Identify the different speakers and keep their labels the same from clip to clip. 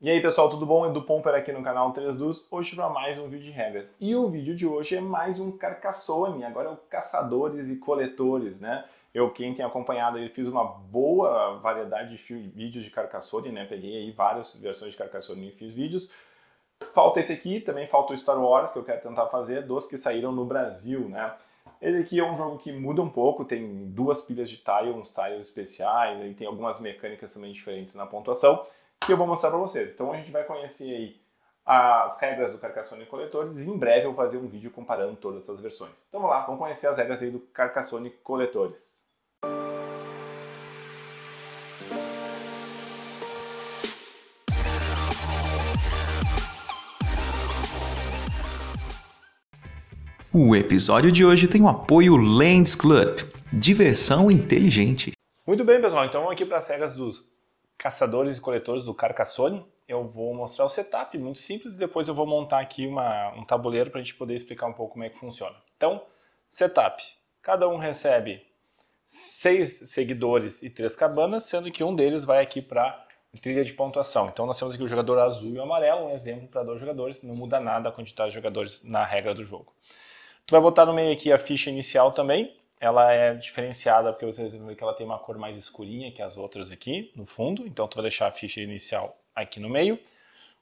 Speaker 1: E aí pessoal, tudo bom? Edu Pomper aqui no canal 3 Dus, hoje para mais um vídeo de regras. E o vídeo de hoje é mais um Carcassone, agora é o Caçadores e Coletores, né? Eu, quem tem acompanhado, eu fiz uma boa variedade de vídeos de Carcassone, né? Peguei aí várias versões de Carcassone e fiz vídeos. Falta esse aqui, também falta o Star Wars, que eu quero tentar fazer, dos que saíram no Brasil, né? Ele aqui é um jogo que muda um pouco, tem duas pilhas de tile, uns tiles especiais, aí tem algumas mecânicas também diferentes na pontuação que eu vou mostrar para vocês. Então a gente vai conhecer aí as regras do Carcassonne Coletores e em breve eu vou fazer um vídeo comparando todas essas versões. Então vamos lá, vamos conhecer as regras aí do Carcassonne Coletores. O episódio de hoje tem o apoio Lands Club, diversão inteligente. Muito bem, pessoal, então vamos aqui para as regras dos Caçadores e Coletores do Carcassonne. Eu vou mostrar o setup, muito simples, e depois eu vou montar aqui uma, um tabuleiro para a gente poder explicar um pouco como é que funciona. Então, setup. Cada um recebe seis seguidores e três cabanas, sendo que um deles vai aqui para trilha de pontuação. Então nós temos aqui o jogador azul e o amarelo, um exemplo para dois jogadores, não muda nada a quantidade de jogadores na regra do jogo. Tu vai botar no meio aqui a ficha inicial também, ela é diferenciada porque vocês vão ver que ela tem uma cor mais escurinha que as outras aqui no fundo. Então tu vai deixar a ficha inicial aqui no meio.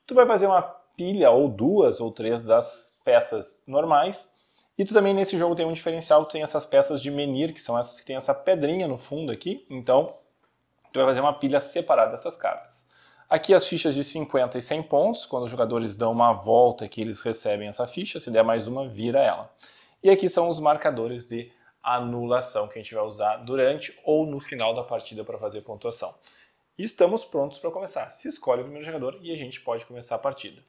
Speaker 1: Tu vai fazer uma pilha ou duas ou três das peças normais. E tu também nesse jogo tem um diferencial, tu tem essas peças de menir, que são essas que tem essa pedrinha no fundo aqui. Então tu vai fazer uma pilha separada dessas cartas. Aqui as fichas de 50 e 100 pontos, quando os jogadores dão uma volta que eles recebem essa ficha, se der mais uma, vira ela. E aqui são os marcadores de anulação que a gente vai usar durante ou no final da partida para fazer pontuação. E estamos prontos para começar. Se escolhe o primeiro jogador e a gente pode começar a partida.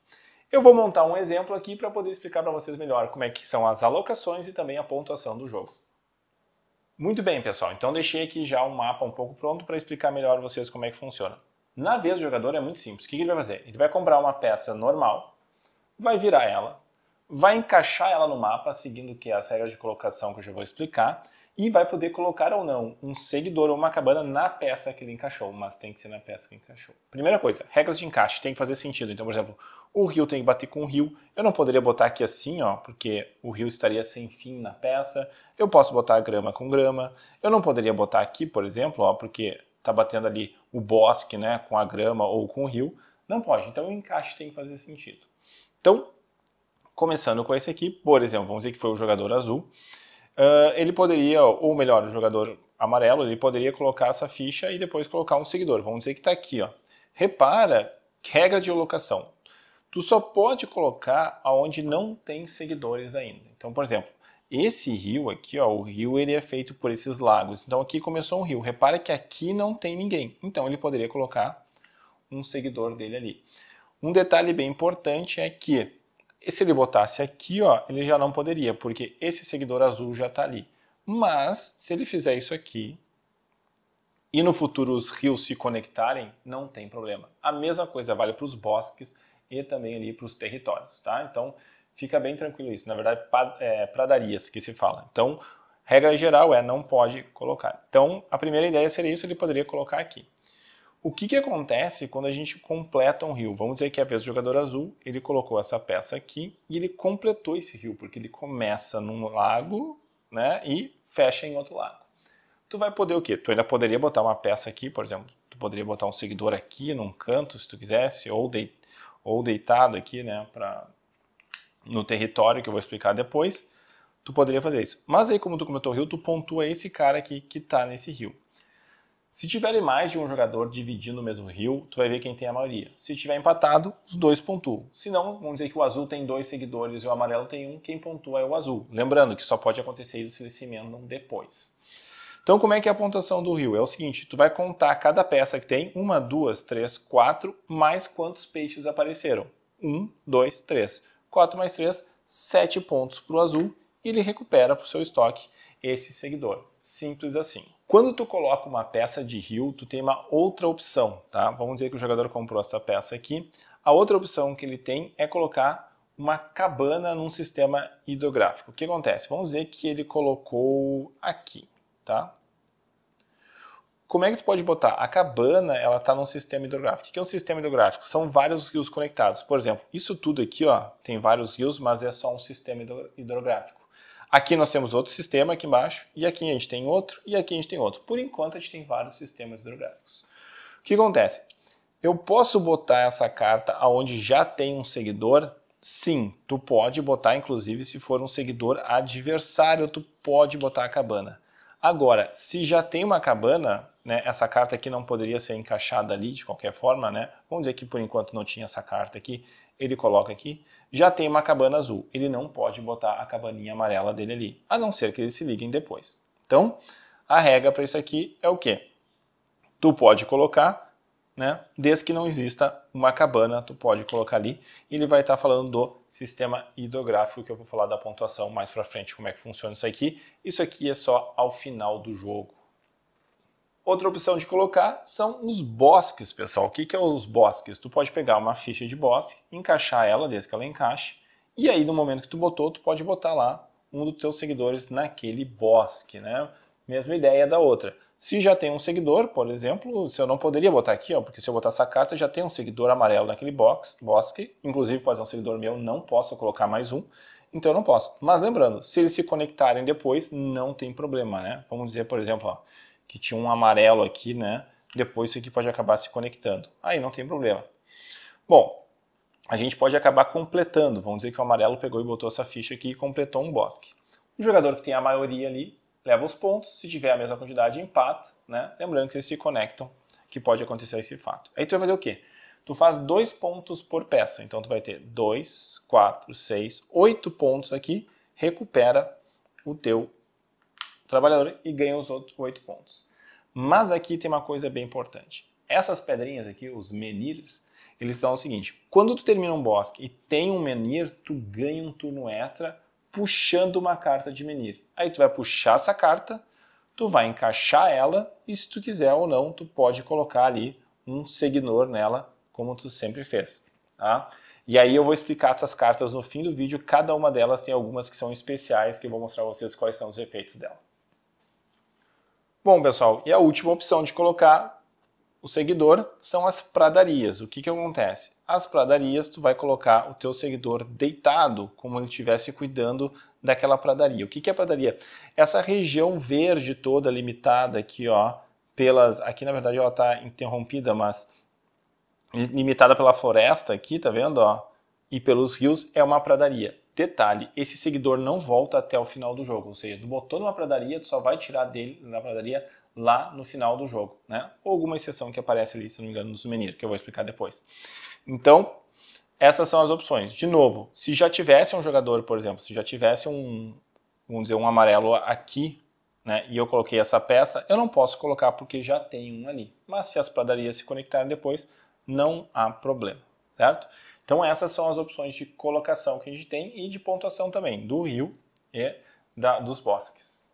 Speaker 1: Eu vou montar um exemplo aqui para poder explicar para vocês melhor como é que são as alocações e também a pontuação do jogo. Muito bem, pessoal. Então deixei aqui já o um mapa um pouco pronto para explicar melhor vocês como é que funciona. Na vez do jogador é muito simples. O que ele vai fazer? Ele vai comprar uma peça normal, vai virar ela, vai encaixar ela no mapa, seguindo que é as regras de colocação que eu já vou explicar, e vai poder colocar ou não um seguidor ou uma cabana na peça que ele encaixou, mas tem que ser na peça que encaixou. Primeira coisa, regras de encaixe tem que fazer sentido. Então, por exemplo, o rio tem que bater com o rio. Eu não poderia botar aqui assim, ó, porque o rio estaria sem fim na peça. Eu posso botar grama com grama. Eu não poderia botar aqui, por exemplo, ó, porque tá batendo ali o bosque, né, com a grama ou com o rio. Não pode. Então, o encaixe tem que fazer sentido. Então, começando com esse aqui, por exemplo, vamos dizer que foi o jogador azul, uh, ele poderia, ou melhor, o jogador amarelo, ele poderia colocar essa ficha e depois colocar um seguidor. Vamos dizer que está aqui. Ó. Repara, regra de locação. Tu só pode colocar aonde não tem seguidores ainda. Então, por exemplo, esse rio aqui, ó, o rio ele é feito por esses lagos. Então aqui começou um rio. Repara que aqui não tem ninguém. Então ele poderia colocar um seguidor dele ali. Um detalhe bem importante é que e se ele botasse aqui, ó, ele já não poderia, porque esse seguidor azul já está ali. Mas, se ele fizer isso aqui, e no futuro os rios se conectarem, não tem problema. A mesma coisa vale para os bosques e também ali para os territórios, tá? Então, fica bem tranquilo isso. Na verdade, é, pradarias que se fala. Então, regra geral é não pode colocar. Então, a primeira ideia seria isso, ele poderia colocar aqui. O que, que acontece quando a gente completa um rio? Vamos dizer que é a vez do jogador azul, ele colocou essa peça aqui e ele completou esse rio, porque ele começa num lago né, e fecha em outro lago. Tu vai poder o quê? Tu ainda poderia botar uma peça aqui, por exemplo, tu poderia botar um seguidor aqui num canto, se tu quisesse, ou, ou deitado aqui né, pra, no território que eu vou explicar depois. Tu poderia fazer isso. Mas aí, como tu completou o rio, tu pontua esse cara aqui que está nesse rio. Se tiverem mais de um jogador dividindo o mesmo rio, tu vai ver quem tem a maioria. Se tiver empatado, os dois pontuam. Se não, vamos dizer que o azul tem dois seguidores e o amarelo tem um, quem pontua é o azul. Lembrando que só pode acontecer isso se eles se emendam depois. Então, como é que é a pontuação do rio? É o seguinte, tu vai contar cada peça que tem, uma, duas, três, quatro, mais quantos peixes apareceram. Um, dois, três. Quatro mais três, sete pontos para o azul e ele recupera para o seu estoque esse seguidor. Simples assim. Quando tu coloca uma peça de rio, tu tem uma outra opção, tá? Vamos dizer que o jogador comprou essa peça aqui. A outra opção que ele tem é colocar uma cabana num sistema hidrográfico. O que acontece? Vamos dizer que ele colocou aqui, tá? Como é que tu pode botar? A cabana, ela está num sistema hidrográfico. O que é um sistema hidrográfico? São vários rios conectados. Por exemplo, isso tudo aqui, ó, tem vários rios, mas é só um sistema hidrográfico. Aqui nós temos outro sistema aqui embaixo, e aqui a gente tem outro, e aqui a gente tem outro. Por enquanto a gente tem vários sistemas hidrográficos. O que acontece? Eu posso botar essa carta aonde já tem um seguidor? Sim, tu pode botar, inclusive, se for um seguidor adversário, tu pode botar a cabana. Agora, se já tem uma cabana, né, essa carta aqui não poderia ser encaixada ali de qualquer forma, né? Vamos dizer que por enquanto não tinha essa carta aqui, ele coloca aqui, já tem uma cabana azul, ele não pode botar a cabaninha amarela dele ali, a não ser que eles se liguem depois. Então, a regra para isso aqui é o quê? Tu pode colocar, né, desde que não exista uma cabana, tu pode colocar ali, e ele vai estar tá falando do sistema hidrográfico, que eu vou falar da pontuação mais para frente, como é que funciona isso aqui. Isso aqui é só ao final do jogo. Outra opção de colocar são os bosques, pessoal. O que, que é os bosques? Tu pode pegar uma ficha de bosque, encaixar ela, desde que ela encaixe, e aí no momento que tu botou, tu pode botar lá um dos teus seguidores naquele bosque, né? Mesma ideia da outra. Se já tem um seguidor, por exemplo, se eu não poderia botar aqui, ó, porque se eu botar essa carta já tem um seguidor amarelo naquele box, bosque, inclusive pode ser um seguidor meu, não posso colocar mais um, então eu não posso. Mas lembrando, se eles se conectarem depois, não tem problema, né? Vamos dizer, por exemplo, ó, que tinha um amarelo aqui, né? Depois isso aqui pode acabar se conectando. Aí não tem problema. Bom, a gente pode acabar completando. Vamos dizer que o amarelo pegou e botou essa ficha aqui e completou um bosque. O jogador que tem a maioria ali leva os pontos. Se tiver a mesma quantidade, empata, né? Lembrando que eles se conectam, que pode acontecer esse fato. Aí tu vai fazer o quê? Tu faz dois pontos por peça. Então tu vai ter dois, quatro, seis, oito pontos aqui. Recupera o teu trabalhador e ganha os outros 8 pontos. Mas aqui tem uma coisa bem importante. Essas pedrinhas aqui, os menires, eles são o seguinte, quando tu termina um bosque e tem um menir, tu ganha um turno extra puxando uma carta de menir. Aí tu vai puxar essa carta, tu vai encaixar ela e se tu quiser ou não, tu pode colocar ali um seguidor nela, como tu sempre fez. Tá? E aí eu vou explicar essas cartas no fim do vídeo, cada uma delas tem algumas que são especiais, que eu vou mostrar a vocês quais são os efeitos dela. Bom, pessoal, e a última opção de colocar o seguidor são as pradarias. O que, que acontece? As pradarias, tu vai colocar o teu seguidor deitado, como ele estivesse cuidando daquela pradaria. O que, que é pradaria? Essa região verde toda limitada aqui, ó, pelas... Aqui, na verdade, ela está interrompida, mas limitada pela floresta aqui, tá vendo, ó? E pelos rios, é uma pradaria. Detalhe, esse seguidor não volta até o final do jogo, ou seja, tu botou numa pradaria, tu só vai tirar dele na pradaria lá no final do jogo, né? Ou alguma exceção que aparece ali, se não me engano, no souvenir, que eu vou explicar depois. Então, essas são as opções. De novo, se já tivesse um jogador, por exemplo, se já tivesse um, vamos dizer, um amarelo aqui, né, e eu coloquei essa peça, eu não posso colocar porque já tem um ali. Mas se as pradarias se conectarem depois, não há problema certo? Então essas são as opções de colocação que a gente tem e de pontuação também, do rio e da, dos bosques.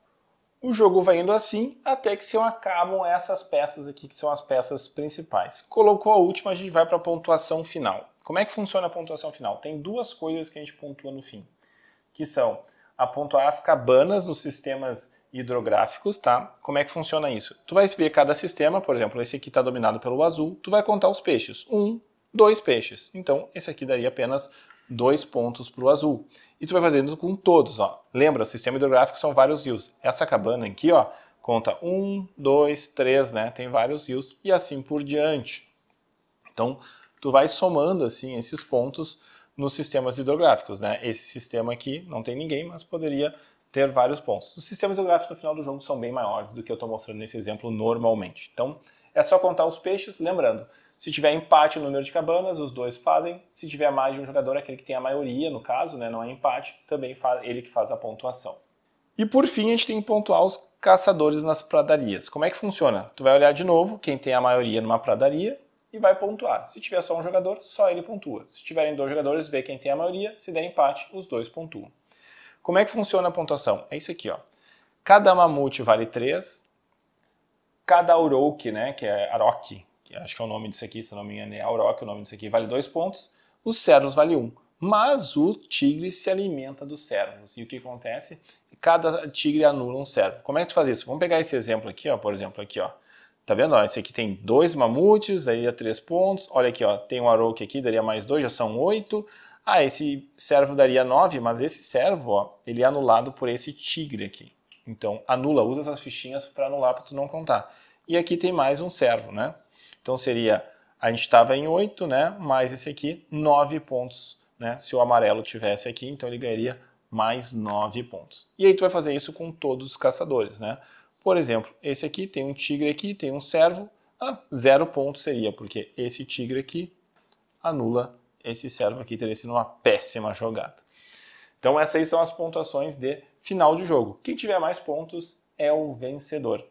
Speaker 1: O jogo vai indo assim até que se acabam essas peças aqui, que são as peças principais. Colocou a última, a gente vai para a pontuação final. Como é que funciona a pontuação final? Tem duas coisas que a gente pontua no fim, que são a pontuar as cabanas nos sistemas hidrográficos, tá? Como é que funciona isso? Tu vai ver cada sistema, por exemplo, esse aqui está dominado pelo azul, tu vai contar os peixes. Um, dois peixes. Então, esse aqui daria apenas dois pontos para o azul. E tu vai fazendo com todos, ó. Lembra, o sistema hidrográfico são vários rios. Essa cabana aqui, ó, conta um, dois, três, né? Tem vários rios e assim por diante. Então, tu vai somando, assim, esses pontos nos sistemas hidrográficos, né? Esse sistema aqui não tem ninguém, mas poderia ter vários pontos. Os sistemas hidrográficos no final do jogo são bem maiores do que eu estou mostrando nesse exemplo normalmente. Então, é só contar os peixes, lembrando, se tiver empate no número de cabanas, os dois fazem. Se tiver mais de um jogador, aquele que tem a maioria, no caso, né, não é empate, também faz, ele que faz a pontuação. E por fim, a gente tem que pontuar os caçadores nas pradarias. Como é que funciona? Tu vai olhar de novo quem tem a maioria numa pradaria e vai pontuar. Se tiver só um jogador, só ele pontua. Se tiverem dois jogadores, vê quem tem a maioria. Se der empate, os dois pontuam. Como é que funciona a pontuação? É isso aqui, ó. Cada mamute vale 3. Cada uruk, né, que é Aroki, acho que é o nome disso aqui, se não me engano, é Auroch, o nome disso aqui, vale dois pontos, os cervos vale um. Mas o tigre se alimenta dos cervos. E o que acontece? Cada tigre anula um cervo. Como é que tu faz isso? Vamos pegar esse exemplo aqui, ó, por exemplo, aqui, ó. Tá vendo? Ó, esse aqui tem dois mamutes, aí é três pontos. Olha aqui, ó, tem um Aroque aqui, daria mais dois, já são oito. Ah, esse servo daria 9, mas esse servo, ó, ele é anulado por esse tigre aqui. Então, anula, usa essas fichinhas para anular para tu não contar. E aqui tem mais um servo, né? Então seria, a gente estava em 8, né, mais esse aqui, 9 pontos, né, se o amarelo tivesse aqui, então ele ganharia mais 9 pontos. E aí tu vai fazer isso com todos os caçadores, né? Por exemplo, esse aqui tem um tigre aqui, tem um servo, ah, zero ponto seria, porque esse tigre aqui anula esse servo aqui, teria sido uma péssima jogada. Então essas aí são as pontuações de final de jogo. Quem tiver mais pontos é o vencedor.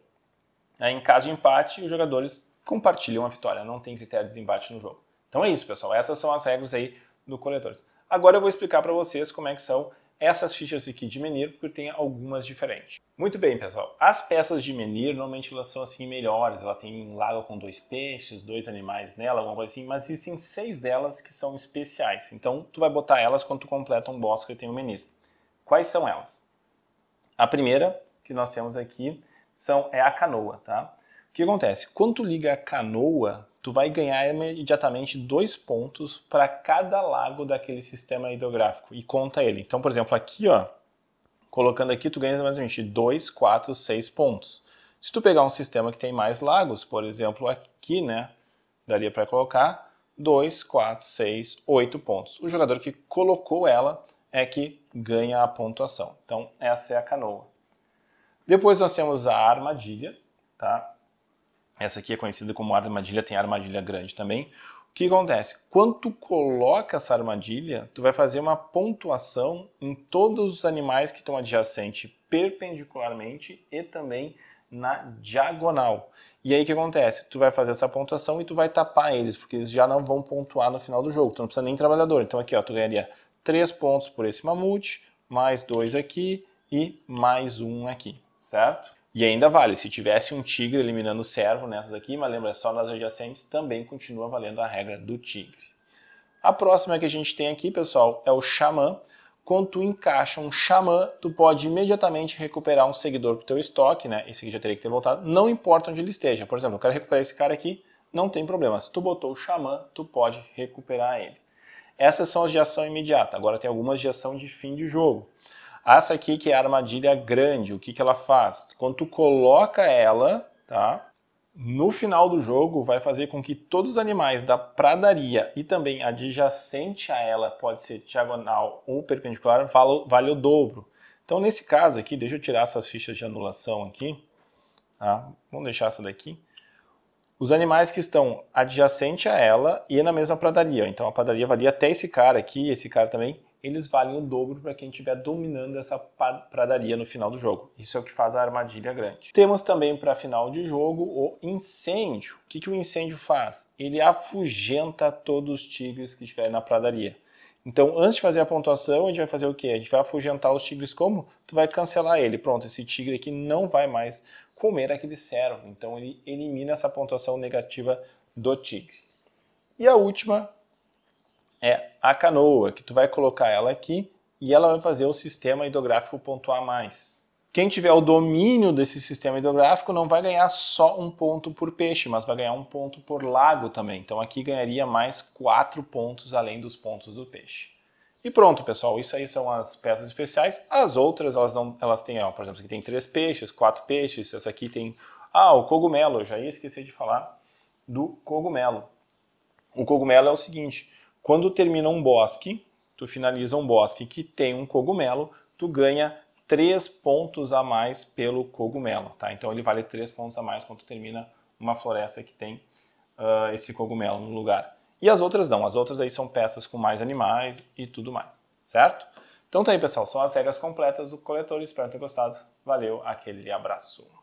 Speaker 1: Em caso de empate, os jogadores compartilham a vitória, não tem critério de embate no jogo. Então é isso, pessoal. Essas são as regras aí do Coletores. Agora eu vou explicar para vocês como é que são essas fichas aqui de menhir porque tem algumas diferentes. Muito bem, pessoal. As peças de menhir normalmente elas são assim melhores. Ela tem um lago com dois peixes, dois animais nela, alguma coisa assim, mas existem seis delas que são especiais. Então, tu vai botar elas quando tu completa um boss que tem o menhir Quais são elas? A primeira que nós temos aqui são, é a canoa, tá? O que acontece? Quando tu liga a canoa, tu vai ganhar imediatamente dois pontos para cada lago daquele sistema hidrográfico e conta ele. Então, por exemplo, aqui, ó, colocando aqui, tu ganha exatamente dois, quatro, seis pontos. Se tu pegar um sistema que tem mais lagos, por exemplo, aqui, né, daria para colocar dois, quatro, seis, oito pontos. O jogador que colocou ela é que ganha a pontuação. Então, essa é a canoa. Depois nós temos a armadilha, tá? Essa aqui é conhecida como armadilha, tem armadilha grande também. O que acontece? Quando tu coloca essa armadilha, tu vai fazer uma pontuação em todos os animais que estão adjacentes perpendicularmente e também na diagonal. E aí o que acontece? Tu vai fazer essa pontuação e tu vai tapar eles, porque eles já não vão pontuar no final do jogo. Tu não precisa nem trabalhador. Então aqui, ó, tu ganharia 3 pontos por esse mamute, mais 2 aqui e mais 1 um aqui, certo? E ainda vale, se tivesse um tigre eliminando o servo nessas aqui, mas lembra, só nas adjacentes também continua valendo a regra do tigre. A próxima que a gente tem aqui, pessoal, é o xamã. Quando tu encaixa um xamã, tu pode imediatamente recuperar um seguidor para o teu estoque, né? Esse aqui já teria que ter voltado, não importa onde ele esteja. Por exemplo, eu quero recuperar esse cara aqui, não tem problema. Se tu botou o xamã, tu pode recuperar ele. Essas são as de ação imediata. Agora tem algumas de ação de fim de jogo. Essa aqui que é a armadilha grande, o que, que ela faz? Quando tu coloca ela, tá? No final do jogo, vai fazer com que todos os animais da pradaria e também adjacente a ela, pode ser diagonal ou perpendicular, vale o dobro. Então, nesse caso aqui, deixa eu tirar essas fichas de anulação aqui. Tá? Vamos deixar essa daqui. Os animais que estão adjacente a ela e na mesma pradaria. Então, a pradaria valia até esse cara aqui, esse cara também, eles valem o dobro para quem estiver dominando essa pradaria no final do jogo. Isso é o que faz a armadilha grande. Temos também para final de jogo o incêndio. O que, que o incêndio faz? Ele afugenta todos os tigres que estiverem na pradaria. Então, antes de fazer a pontuação, a gente vai fazer o quê? A gente vai afugentar os tigres como? Tu vai cancelar ele. Pronto, esse tigre aqui não vai mais comer aquele servo. Então, ele elimina essa pontuação negativa do tigre. E a última é a canoa, que tu vai colocar ela aqui e ela vai fazer o sistema hidrográfico pontuar mais. Quem tiver o domínio desse sistema hidrográfico não vai ganhar só um ponto por peixe, mas vai ganhar um ponto por lago também. Então aqui ganharia mais quatro pontos além dos pontos do peixe. E pronto, pessoal, isso aí são as peças especiais. As outras, elas, não, elas têm, ó, por exemplo, aqui tem três peixes, quatro peixes, essa aqui tem... Ah, o cogumelo, eu já ia esquecer de falar do cogumelo. O cogumelo é o seguinte, quando termina um bosque, tu finaliza um bosque que tem um cogumelo, tu ganha 3 pontos a mais pelo cogumelo, tá? Então ele vale 3 pontos a mais quando tu termina uma floresta que tem uh, esse cogumelo no lugar. E as outras não, as outras aí são peças com mais animais e tudo mais, certo? Então tá aí, pessoal, são as regras completas do coletor, espero ter gostado. Valeu, aquele abraço.